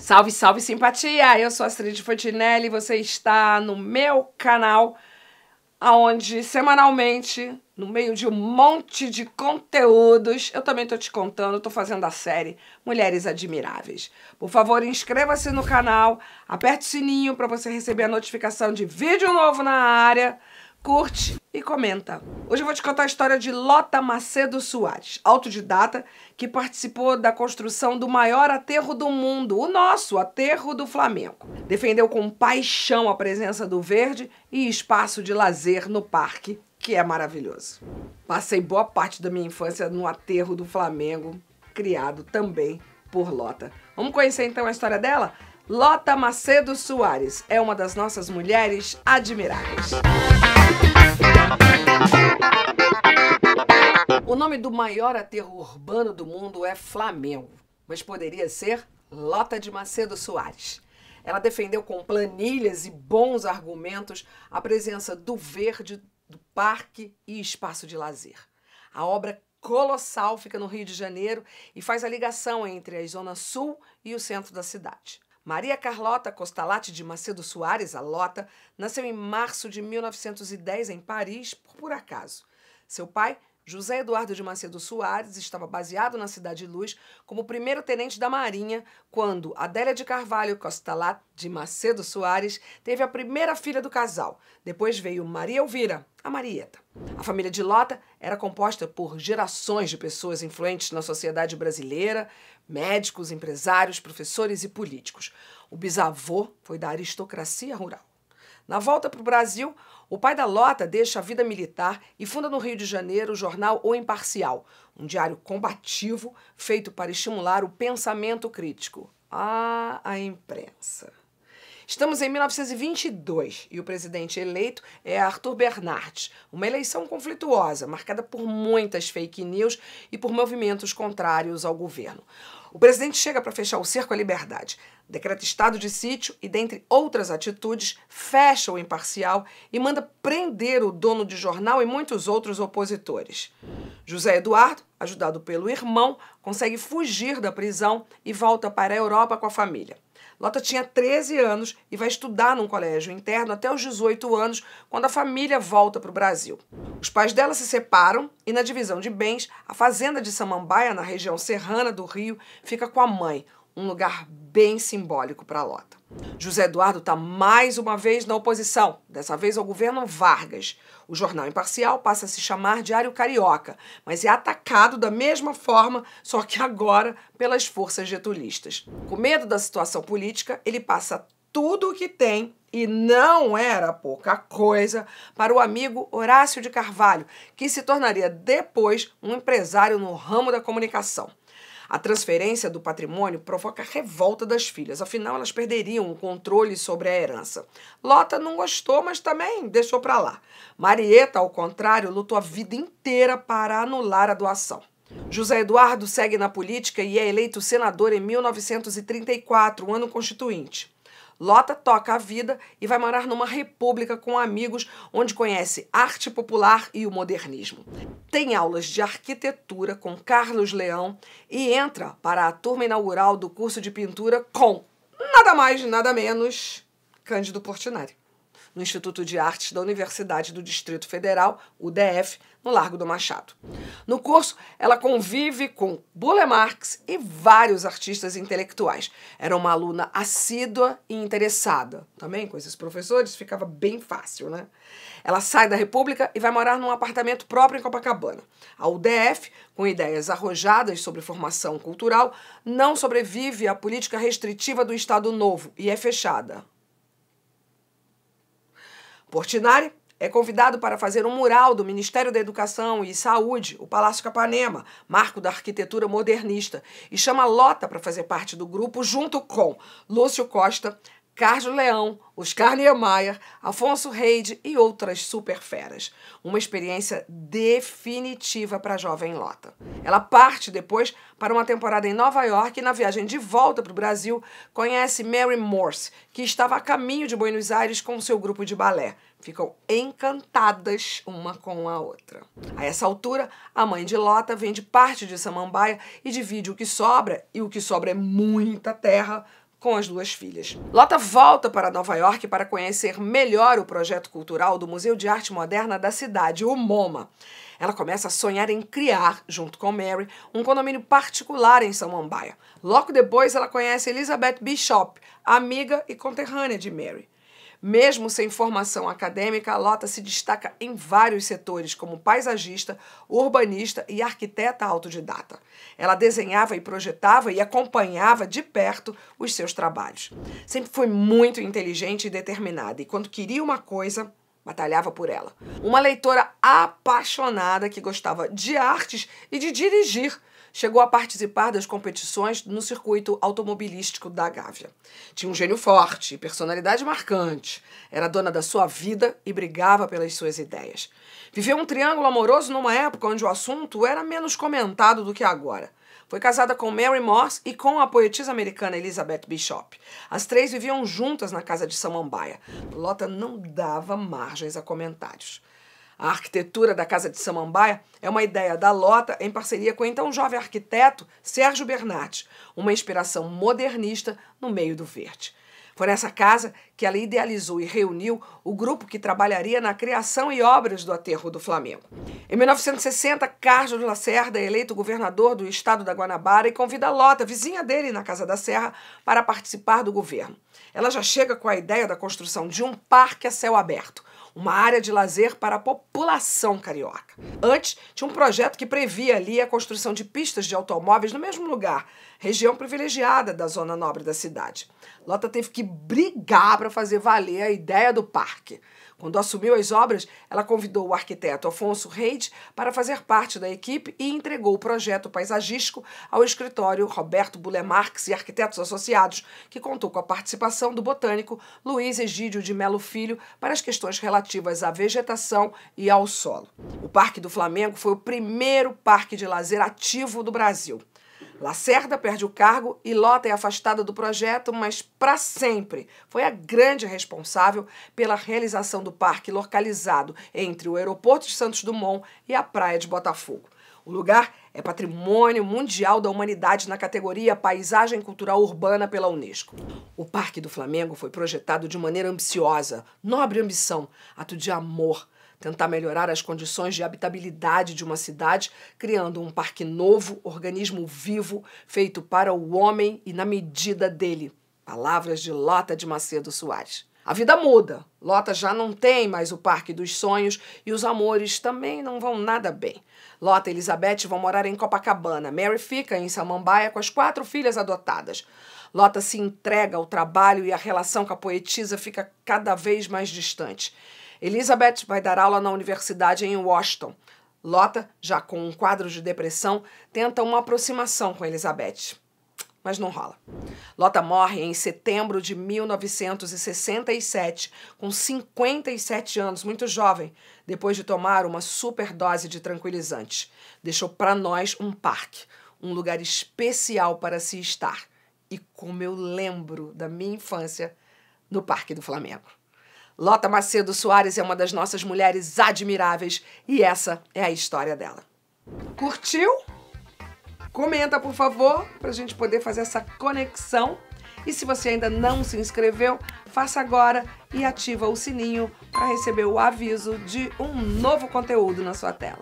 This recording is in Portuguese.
Salve, salve simpatia! Eu sou Astrid Fontinelli e você está no meu canal, onde semanalmente, no meio de um monte de conteúdos, eu também estou te contando, estou fazendo a série Mulheres Admiráveis. Por favor, inscreva-se no canal, aperte o sininho para você receber a notificação de vídeo novo na área, curte e comenta. Hoje eu vou te contar a história de Lota Macedo Soares, autodidata que participou da construção do maior aterro do mundo, o nosso aterro do Flamengo. Defendeu com paixão a presença do verde e espaço de lazer no parque, que é maravilhoso. Passei boa parte da minha infância no aterro do Flamengo, criado também por Lota. Vamos conhecer então a história dela? Lota Macedo Soares é uma das nossas mulheres admiráveis. Música o nome do maior aterro urbano do mundo é Flamengo, mas poderia ser Lota de Macedo Soares. Ela defendeu com planilhas e bons argumentos a presença do verde, do parque e espaço de lazer. A obra colossal fica no Rio de Janeiro e faz a ligação entre a zona sul e o centro da cidade. Maria Carlota Costalate de Macedo Soares, a Lota, nasceu em março de 1910 em Paris, por acaso. Seu pai José Eduardo de Macedo Soares estava baseado na Cidade Luz como primeiro-tenente da Marinha quando Adélia de Carvalho Costalat de Macedo Soares teve a primeira filha do casal. Depois veio Maria Elvira, a Marieta. A família de Lota era composta por gerações de pessoas influentes na sociedade brasileira, médicos, empresários, professores e políticos. O bisavô foi da aristocracia rural. Na volta para o Brasil, o pai da Lota deixa a vida militar e funda no Rio de Janeiro o jornal O Imparcial, um diário combativo feito para estimular o pensamento crítico. Ah, a imprensa. Estamos em 1922 e o presidente eleito é Arthur Bernardes. Uma eleição conflituosa, marcada por muitas fake news e por movimentos contrários ao governo. O presidente chega para fechar o cerco à liberdade, decreta estado de sítio e, dentre outras atitudes, fecha o imparcial e manda prender o dono de jornal e muitos outros opositores. José Eduardo, ajudado pelo irmão, consegue fugir da prisão e volta para a Europa com a família. Lota tinha 13 anos e vai estudar num colégio interno até os 18 anos, quando a família volta para o Brasil. Os pais dela se separam e, na divisão de bens, a fazenda de Samambaia, na região serrana do Rio, fica com a mãe, um lugar bem simbólico para Lota. José Eduardo está mais uma vez na oposição, dessa vez ao governo Vargas. O jornal imparcial passa a se chamar Diário Carioca, mas é atacado da mesma forma, só que agora pelas forças getulistas. Com medo da situação política, ele passa tudo o que tem e não era pouca coisa para o amigo Horácio de Carvalho, que se tornaria depois um empresário no ramo da comunicação. A transferência do patrimônio provoca revolta das filhas, afinal elas perderiam o controle sobre a herança. Lota não gostou, mas também deixou para lá. Marieta, ao contrário, lutou a vida inteira para anular a doação. José Eduardo segue na política e é eleito senador em 1934, ano constituinte. Lota toca a vida e vai morar numa república com amigos, onde conhece arte popular e o modernismo. Tem aulas de arquitetura com Carlos Leão e entra para a turma inaugural do curso de pintura com nada mais, nada menos, Cândido Portinari no Instituto de Artes da Universidade do Distrito Federal, UDF, no Largo do Machado. No curso, ela convive com Bule Marx e vários artistas intelectuais. Era uma aluna assídua e interessada. Também com esses professores ficava bem fácil, né? Ela sai da República e vai morar num apartamento próprio em Copacabana. A UDF, com ideias arrojadas sobre formação cultural, não sobrevive à política restritiva do Estado Novo e é fechada. Portinari é convidado para fazer um mural do Ministério da Educação e Saúde, o Palácio Capanema, marco da arquitetura modernista, e chama Lota para fazer parte do grupo junto com Lúcio Costa, Carlos Leão, Oscar Niemeyer, Afonso Reide e outras superferas. Uma experiência definitiva para a jovem Lota. Ela parte depois para uma temporada em Nova York e na viagem de volta para o Brasil conhece Mary Morse, que estava a caminho de Buenos Aires com seu grupo de balé. Ficam encantadas uma com a outra. A essa altura, a mãe de Lota vende parte de Samambaia e divide o que sobra, e o que sobra é muita terra, com as duas filhas. Lota volta para Nova York para conhecer melhor o projeto cultural do Museu de Arte Moderna da cidade, o MoMA. Ela começa a sonhar em criar, junto com Mary, um condomínio particular em Samambaia. Logo depois, ela conhece Elizabeth Bishop, amiga e conterrânea de Mary. Mesmo sem formação acadêmica, a Lota se destaca em vários setores, como paisagista, urbanista e arquiteta autodidata. Ela desenhava e projetava e acompanhava de perto os seus trabalhos. Sempre foi muito inteligente e determinada, e quando queria uma coisa, batalhava por ela. Uma leitora apaixonada que gostava de artes e de dirigir chegou a participar das competições no circuito automobilístico da Gávea. Tinha um gênio forte, personalidade marcante, era dona da sua vida e brigava pelas suas ideias. Viveu um triângulo amoroso numa época onde o assunto era menos comentado do que agora. Foi casada com Mary Morse e com a poetisa americana Elizabeth Bishop. As três viviam juntas na casa de Samambaia. Lota não dava margens a comentários a arquitetura da Casa de Samambaia é uma ideia da Lota em parceria com o então jovem arquiteto Sérgio Bernardes, uma inspiração modernista no meio do verde. Foi nessa casa que ela idealizou e reuniu o grupo que trabalharia na criação e obras do aterro do Flamengo. Em 1960, Carlos Lacerda é eleito governador do estado da Guanabara e convida a Lota, vizinha dele na Casa da Serra, para participar do governo. Ela já chega com a ideia da construção de um parque a céu aberto uma área de lazer para a população carioca. Antes, tinha um projeto que previa ali a construção de pistas de automóveis no mesmo lugar, região privilegiada da zona nobre da cidade. Lota teve que brigar para fazer valer a ideia do parque. Quando assumiu as obras, ela convidou o arquiteto Afonso Reis para fazer parte da equipe e entregou o projeto paisagístico ao escritório Roberto Bulle Marx e Arquitetos Associados, que contou com a participação do botânico Luiz Egídio de Melo Filho para as questões relativas à vegetação e ao solo. O Parque do Flamengo foi o primeiro parque de lazer ativo do Brasil. Lacerda perde o cargo e Lota é afastada do projeto, mas para sempre. Foi a grande responsável pela realização do parque localizado entre o aeroporto de Santos Dumont e a praia de Botafogo. O lugar é patrimônio mundial da humanidade na categoria Paisagem Cultural Urbana pela Unesco. O Parque do Flamengo foi projetado de maneira ambiciosa, nobre ambição, ato de amor, tentar melhorar as condições de habitabilidade de uma cidade, criando um parque novo, organismo vivo, feito para o homem e na medida dele. Palavras de Lota de Macedo Soares. A vida muda. Lota já não tem mais o Parque dos Sonhos e os amores também não vão nada bem. Lota e Elizabeth vão morar em Copacabana. Mary fica em Samambaia com as quatro filhas adotadas. Lota se entrega ao trabalho e a relação com a poetisa fica cada vez mais distante. Elizabeth vai dar aula na universidade em Washington. Lota, já com um quadro de depressão, tenta uma aproximação com Elizabeth. Mas não rola. Lota morre em setembro de 1967, com 57 anos, muito jovem, depois de tomar uma superdose de tranquilizante. Deixou para nós um parque, um lugar especial para se estar. E como eu lembro da minha infância no Parque do Flamengo. Lota Macedo Soares é uma das nossas mulheres admiráveis e essa é a história dela. Curtiu? Comenta, por favor, para a gente poder fazer essa conexão. E se você ainda não se inscreveu, faça agora e ativa o sininho para receber o aviso de um novo conteúdo na sua tela.